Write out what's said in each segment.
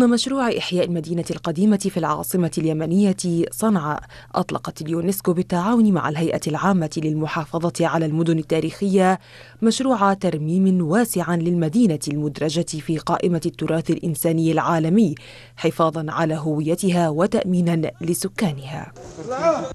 ضمن مشروع إحياء المدينة القديمة في العاصمة اليمنية صنعاء أطلقت اليونسكو بالتعاون مع الهيئة العامة للمحافظة على المدن التاريخية مشروع ترميم واسع للمدينة المدرجة في قائمة التراث الإنساني العالمي حفاظا على هويتها وتأمينا لسكانها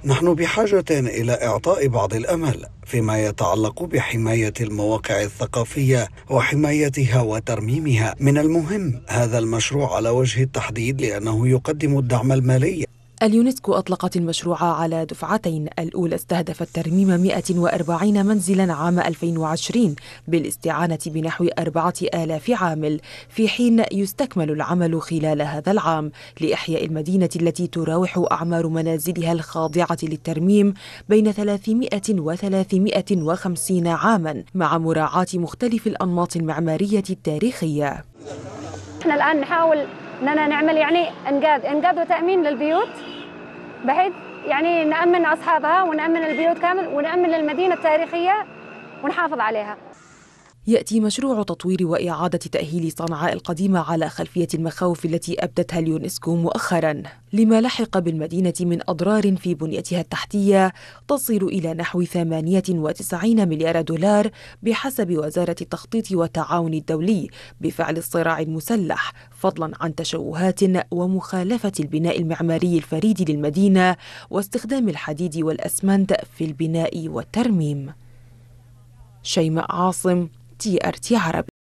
نحن بحاجة إلى إعطاء بعض الأمل فيما يتعلق بحماية المواقع الثقافية وحمايتها وترميمها من المهم هذا المشروع على وجه التحديد لأنه يقدم الدعم المالي اليونسكو أطلقت المشروع على دفعتين الأولى استهدفت ترميم 140 منزلا عام 2020 بالاستعانة بنحو 4000 عامل في حين يستكمل العمل خلال هذا العام لإحياء المدينة التي تراوح أعمار منازلها الخاضعة للترميم بين 300 و 350 عاما مع مراعاة مختلف الأنماط المعمارية التاريخية احنا الآن نحاول اننا نعمل يعني انقاذ انقاذ وتامين للبيوت بحيث يعني نامن اصحابها ونامن البيوت كامل ونامن المدينه التاريخيه ونحافظ عليها يأتي مشروع تطوير وإعادة تأهيل صنعاء القديمة على خلفية المخاوف التي أبدتها اليونسكو مؤخرا لما لحق بالمدينة من أضرار في بنيتها التحتية تصل إلى نحو 98 مليار دولار بحسب وزارة التخطيط والتعاون الدولي بفعل الصراع المسلح فضلا عن تشوهات ومخالفة البناء المعماري الفريد للمدينة واستخدام الحديد والأسمنت في البناء والترميم شيماء عاصم تي ار تي عربي